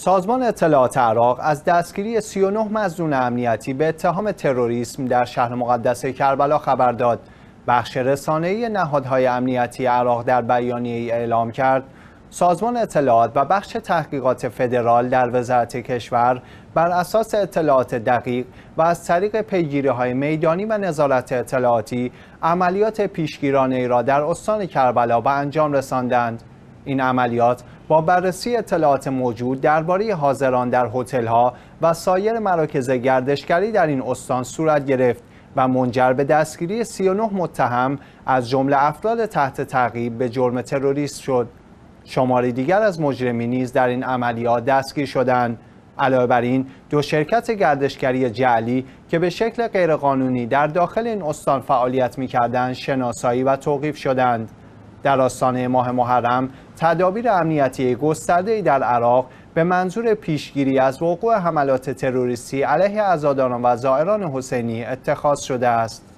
سازمان اطلاعات عراق از دستگیری 39 مزنون امنیتی به اتهام تروریسم در شهر مقدس کربلا خبر داد. بخش رسانه‌ای نهادهای امنیتی عراق در بیانیه اعلام کرد سازمان اطلاعات و بخش تحقیقات فدرال در وزارت کشور بر اساس اطلاعات دقیق و از طریق پیگیری های میدانی و نظارت اطلاعاتی عملیات پیشگیرانه ای را در استان کربلا به انجام رساندند. این عملیات با بررسی اطلاعات موجود درباره حاضران در هتل‌ها و سایر مراکز گردشگری در این استان صورت گرفت و منجر به دستگیری 39 متهم از جمله افراد تحت تعقیب به جرم تروریست شد. شماری دیگر از مجرمین نیز در این عملیات دستگیر شدند. علاوه بر این دو شرکت گردشگری جعلی که به شکل غیرقانونی در داخل این استان فعالیت می‌کردند شناسایی و توقیف شدند. در آستانه ماه محرم تدابیر امنیتی گسترده در عراق به منظور پیشگیری از وقوع حملات تروریستی علیه عزاداران و زائران حسینی اتخاذ شده است.